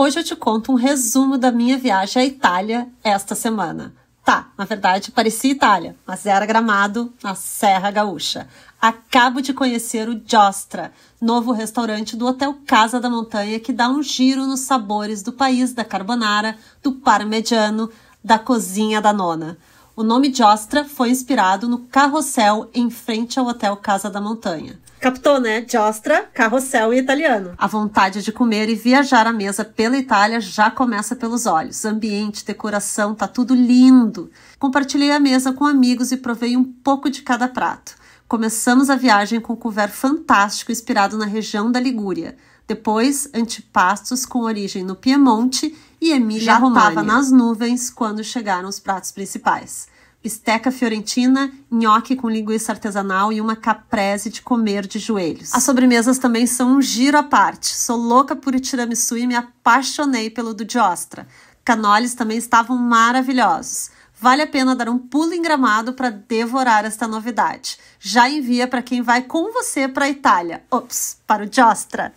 Hoje eu te conto um resumo da minha viagem à Itália esta semana. Tá, na verdade parecia Itália, mas era Gramado, na Serra Gaúcha. Acabo de conhecer o Giostra, novo restaurante do Hotel Casa da Montanha que dá um giro nos sabores do país da carbonara, do parmegiano, da cozinha da nona. O nome de Ostra foi inspirado no carrossel em frente ao Hotel Casa da Montanha. Captou, né? Jostra, carrossel e italiano. A vontade de comer e viajar à mesa pela Itália já começa pelos olhos. Ambiente, decoração, tá tudo lindo. Compartilhei a mesa com amigos e provei um pouco de cada prato. Começamos a viagem com um couvert fantástico inspirado na região da Ligúria. Depois, antipastos com origem no Piemonte e Emília Já estava nas nuvens quando chegaram os pratos principais. Bisteca fiorentina, nhoque com linguiça artesanal e uma caprese de comer de joelhos. As sobremesas também são um giro à parte. Sou louca por tiramisu e me apaixonei pelo do Diostra. Canoles também estavam maravilhosos. Vale a pena dar um pulo em gramado para devorar esta novidade. Já envia para quem vai com você para a Itália. Ops, para o Diostra.